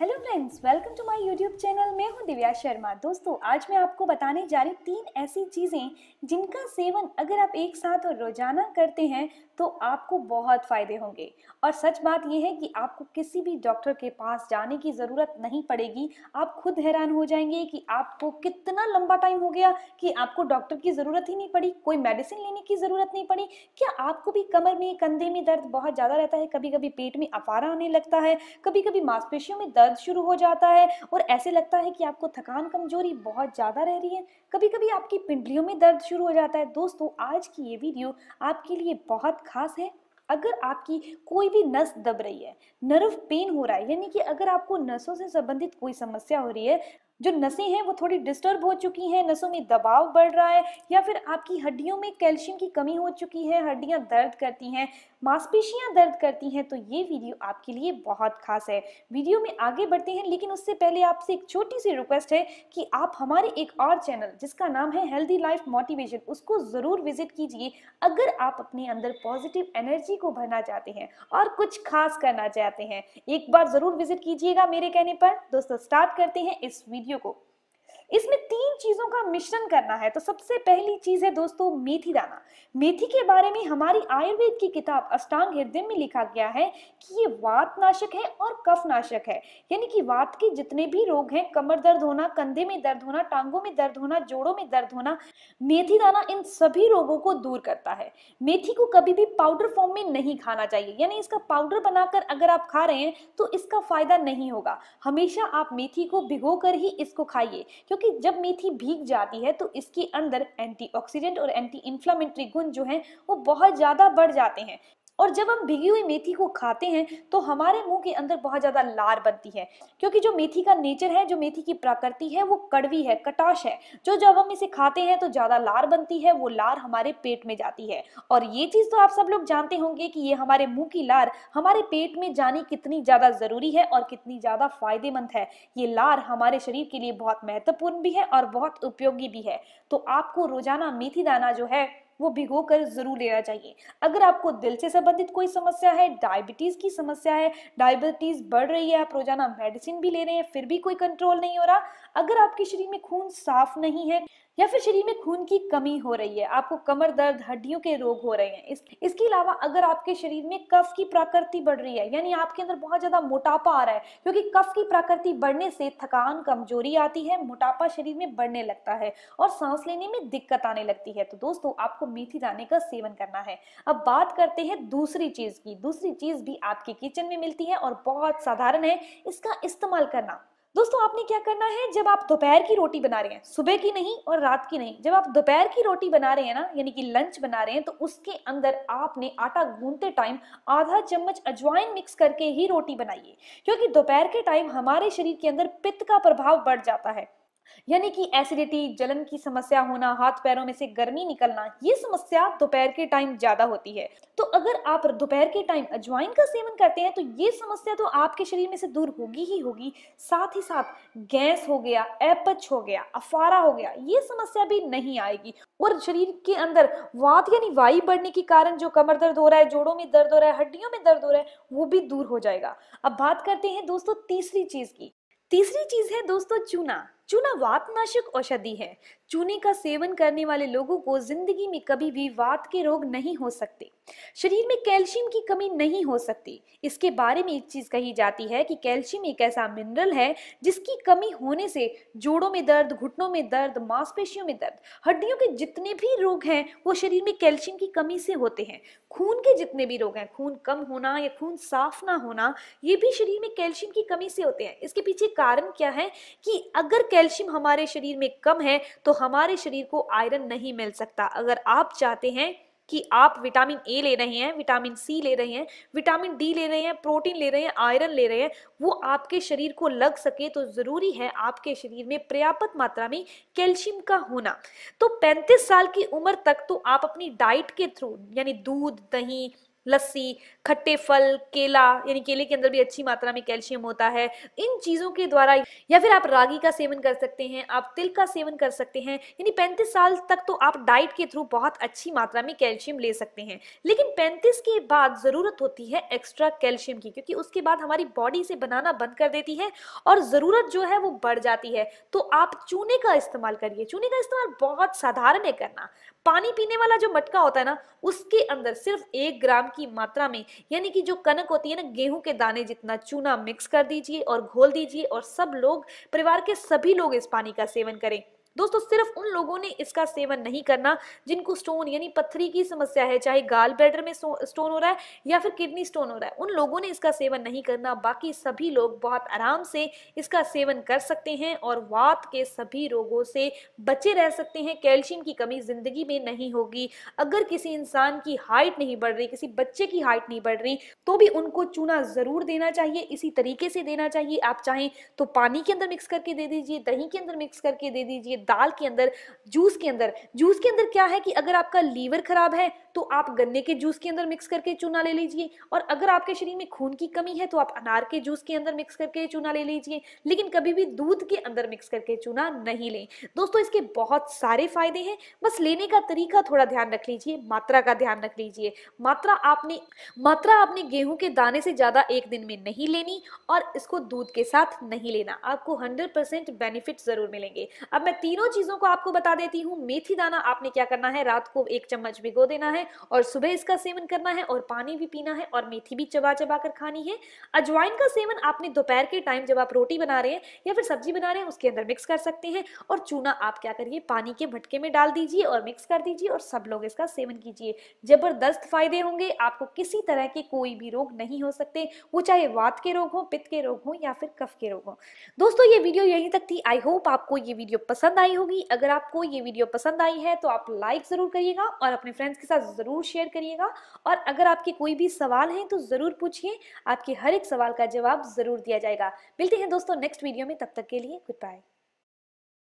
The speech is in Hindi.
Hello friends welcome to my YouTube channel मैं हूं दिव्या शर्मा दोस्तों आज मैं आपको बताने जा रही तीन ऐसी चीज़ें जिनका सेवन अगर आप एक साथ और रोजाना करते हैं तो आपको बहुत फ़ायदे होंगे और सच बात यह है कि आपको किसी भी डॉक्टर के पास जाने की ज़रूरत नहीं पड़ेगी आप खुद हैरान हो जाएंगे कि आपको कितना लंबा टाइम हो गया कि आपको डॉक्टर की ज़रूरत ही नहीं पड़ी कोई मेडिसिन लेने की ज़रूरत नहीं पड़ी क्या आपको भी कमर में कंधे में दर्द बहुत ज़्यादा रहता है कभी कभी पेट में अफारा आने लगता है कभी कभी मांसपेशियों में दर्द शुरू हो जाता है और ऐसे लगता है कि आपको थकान कमजोरी बहुत ज़्यादा रह रही है कभी कभी आपकी पिंडलियों में दर्द शुरू हो जाता है दोस्तों आज की ये वीडियो आपके लिए बहुत खास है अगर आपकी कोई भी नस दब रही है नर्व पेन हो रहा है यानी कि अगर आपको नसों से संबंधित कोई समस्या हो रही है जो नसें हैं वो थोड़ी डिस्टर्ब हो चुकी हैं नसों में दबाव बढ़ रहा है या फिर आपकी हड्डियों में कैल्शियम की कमी हो चुकी है हड्डियां दर्द करती हैं मांसपेशियां दर्द करती हैं तो ये वीडियो आपके लिए बहुत खास है वीडियो में आगे बढ़ते हैं लेकिन उससे पहले आपसे एक छोटी सी रिक्वेस्ट है कि आप हमारे एक और चैनल जिसका नाम है हेल्दी लाइफ मोटिवेशन उसको ज़रूर विजिट कीजिए अगर आप अपने अंदर पॉजिटिव एनर्जी को भरना चाहते हैं और कुछ खास करना चाहते हैं एक बार ज़रूर विजिट कीजिएगा मेरे कहने पर दोस्तों स्टार्ट करते हैं इस वीडियो Yugo. go इसमें तीन चीज़ों का मिश्रण करना है तो सबसे पहली चीज़ है दोस्तों मेथी दाना मेथी के बारे में हमारी आयुर्वेद की किताब अष्टांग हृदय में लिखा गया है कि ये वातनाशक है और कफ नाशक है यानी कि वात के जितने भी रोग हैं कमर दर्द होना कंधे में दर्द होना टांगों में दर्द होना जोड़ों में दर्द होना मेथी दाना इन सभी रोगों को दूर करता है मेथी को कभी भी पाउडर फॉर्म में नहीं खाना चाहिए यानी इसका पाउडर बनाकर अगर आप खा रहे हैं तो इसका फायदा नहीं होगा हमेशा आप मेथी को भिगो कर ही इसको खाइए क्योंकि जब मेथी भीग जाती है तो इसके अंदर एंटीऑक्सीडेंट और एंटी इन्फ्लामेटरी गुण जो हैं वो बहुत ज़्यादा बढ़ जाते हैं और जब हम भिगी हुई मेथी को खाते हैं तो हमारे मुंह के अंदर बहुत ज़्यादा लार बनती है क्योंकि जो मेथी का नेचर है जो मेथी की प्रकृति है वो कड़वी है कटाश है जो जब हम इसे खाते हैं तो ज़्यादा लार बनती है वो लार हमारे पेट में जाती है और ये चीज़ तो आप सब लोग जानते होंगे कि ये हमारे मुँह की लार हमारे पेट में जानी कितनी ज़्यादा ज़रूरी है और कितनी ज़्यादा फायदेमंद है ये लार हमारे शरीर के लिए बहुत महत्वपूर्ण भी है और बहुत उपयोगी भी है तो आपको रोजाना मेथी दाना जो है वो भिगो कर ज़रूर लेना चाहिए अगर आपको दिल से संबंधित कोई समस्या है डायबिटीज़ की समस्या है डायबिटीज़ बढ़ रही है आप रोजाना मेडिसिन भी ले रहे हैं फिर भी कोई कंट्रोल नहीं हो रहा अगर आपके शरीर में खून साफ नहीं है या फिर शरीर में खून की कमी हो रही है आपको कमर दर्द हड्डियों के रोग हो रहे हैं इस, इसके अलावा अगर आपके शरीर में कफ की प्राकृति बढ़ रही है यानी आपके अंदर बहुत ज़्यादा मोटापा आ रहा है क्योंकि कफ की प्रकृति बढ़ने से थकान कमजोरी आती है मोटापा शरीर में बढ़ने लगता है और सांस लेने में दिक्कत आने लगती है तो दोस्तों आपको मेथी दाने का सेवन करना है अब बात करते हैं दूसरी चीज़ की दूसरी चीज़ भी आपके किचन में मिलती है और बहुत साधारण है इसका इस्तेमाल करना दोस्तों आपने क्या करना है जब आप दोपहर की रोटी बना रहे हैं सुबह की नहीं और रात की नहीं जब आप दोपहर की रोटी बना रहे हैं ना यानी कि लंच बना रहे हैं तो उसके अंदर आपने आटा गूंदते टाइम आधा चम्मच अजवाइन मिक्स करके ही रोटी बनाइए क्योंकि दोपहर के टाइम हमारे शरीर के अंदर पित्त का प्रभाव बढ़ जाता है यानी कि एसिडिटी जलन की समस्या होना हाथ पैरों में से गर्मी निकलना ये समस्या दोपहर के टाइम ज्यादा होती है तो अगर आप दोपहर के टाइम अजवाइन का सेवन करते हैं तो ये समस्या तो आपके शरीर में से दूर होगी ही होगी साथ ही साथ गैस हो गया एपच हो गया अफारा हो गया ये समस्या भी नहीं आएगी और शरीर के अंदर वात यानी वायु बढ़ने के कारण जो कमर दर्द हो रहा है जोड़ों में दर्द हो रहा है हड्डियों में दर्द हो रहा है वो भी दूर हो जाएगा अब बात करते हैं दोस्तों तीसरी चीज की तीसरी चीज है दोस्तों चूना चूना वातनाशक औषधि है चूने का सेवन करने वाले लोगों को जिंदगी में कभी भी वात के रोग नहीं हो सकते शरीर में कैल्शियम की कमी नहीं हो सकती इसके बारे में एक चीज कही जाती है कि कैल्शियम एक ऐसा मिनरल है जिसकी कमी होने से जोड़ों में दर्द घुटनों में दर्द मांसपेशियों में दर्द हड्डियों के जितने भी रोग हैं वो शरीर में कैल्शियम की कमी से होते हैं खून के जितने भी रोग हैं खून कम होना या खून साफ ना होना ये भी शरीर में कैल्शियम की कमी से होते हैं इसके पीछे कारण क्या है कि अगर कैल्शियम हमारे शरीर में कम है तो हमारे शरीर को आयरन नहीं मिल सकता अगर आप चाहते हैं कि आप विटामिन ए ले रहे हैं विटामिन सी ले रहे हैं विटामिन डी ले रहे हैं प्रोटीन ले रहे हैं आयरन ले रहे हैं वो आपके शरीर को लग सके तो ज़रूरी है आपके शरीर में पर्याप्त मात्रा में कैल्शियम का होना तो 35 साल की उम्र तक तो आप अपनी डाइट के थ्रू यानी दूध दही लस्सी खट्टे फल केला यानी केले के अंदर भी अच्छी मात्रा में कैल्शियम होता है इन चीज़ों के द्वारा या फिर आप रागी का सेवन कर सकते हैं आप तिल का सेवन कर सकते हैं यानी पैंतीस साल तक तो आप डाइट के थ्रू बहुत अच्छी मात्रा में कैल्शियम ले सकते हैं लेकिन पैंतीस के बाद ज़रूरत होती है एक्स्ट्रा कैल्शियम की क्योंकि उसके बाद हमारी बॉडी से बनाना बंद कर देती है और ज़रूरत जो है वो बढ़ जाती है तो आप चूने का इस्तेमाल करिए चूने का इस्तेमाल बहुत साधारण है करना पानी पीने वाला जो मटका होता है ना उसके अंदर सिर्फ एक ग्राम की मात्रा में यानी कि जो कनक होती है ना गेहूं के दाने जितना चूना मिक्स कर दीजिए और घोल दीजिए और सब लोग परिवार के सभी लोग इस पानी का सेवन करें दोस्तों सिर्फ उन लोगों ने इसका सेवन नहीं करना जिनको स्टोन यानी पत्थरी की समस्या है चाहे गाल बैडर में स्टोन हो रहा है या फिर किडनी स्टोन हो रहा है उन लोगों ने इसका सेवन नहीं करना बाकी सभी लोग बहुत आराम से इसका सेवन कर सकते हैं और वात के सभी रोगों से बचे रह सकते हैं कैल्शियम की कमी जिंदगी में नहीं होगी अगर किसी इंसान की हाइट नहीं बढ़ रही किसी बच्चे की हाइट नहीं बढ़ रही तो भी उनको चूना ज़रूर देना चाहिए इसी तरीके से देना चाहिए आप चाहें तो पानी के अंदर मिक्स करके दे दीजिए दही के अंदर मिक्स करके दे दीजिए दाल के अंदर जूस के अंदर जूस के अंदर क्या है कि अगर आपका लीवर खराब है तो आप गन्ने के जूस के अंदर मिक्स करके चूना ले लीजिए और अगर आपके शरीर में खून की कमी है तो आप अनार के जूस के अंदर मिक्स करके चूना ले लीजिए लेकिन कभी भी दूध के अंदर मिक्स करके चूना नहीं लें दोस्तों इसके बहुत सारे फायदे हैं बस लेने का तरीका थोड़ा ध्यान रख लीजिए मात्रा का ध्यान रख लीजिए मात्रा आपने मात्रा आपने गेहूं के दाने से ज्यादा एक दिन में नहीं लेनी और इसको दूध के साथ नहीं लेना आपको 100% बेनिफिट जरूर मिलेंगे अब मैं तीनों चीजों को आपको बता देती हूँ मेथी दाना आपने क्या करना है रात को एक चम्मच भिगो देना है और सुबह इसका सेवन करना है और पानी भी पीना है और मेथी भी चबा चबा कर खानी है अजवाइन का सेवन आपने दोपहर के टाइम जब आप रोटी बना रहे हैं या फिर सब्जी बना रहे हैं उसके अंदर मिक्स कर सकते हैं और चूना आप क्या करिए पानी के भटके में डाल दीजिए और मिक्स कर दीजिए और सब लोग इसका सेवन कीजिए जबरदस्त फायदे होंगे आपको किसी तरह के कोई भी रोग नहीं हो सकते वो चाहे वात के रोग हो पित्त के रोग हो या फिर कफ के रोग हो दोस्तों ये वीडियो यहीं तक थी आई होप आपको ये वीडियो पसंद आई होगी अगर आपको ये वीडियो पसंद आई है तो आप लाइक जरूर करिएगा और अपने फ्रेंड्स के साथ ज़रूर शेयर करिएगा और अगर आपके कोई भी सवाल हैं तो ज़रूर पूछिए आपके हर एक सवाल का जवाब ज़रूर दिया जाएगा मिलते हैं दोस्तों नेक्स्ट वीडियो में तब तक के लिए गुड बाय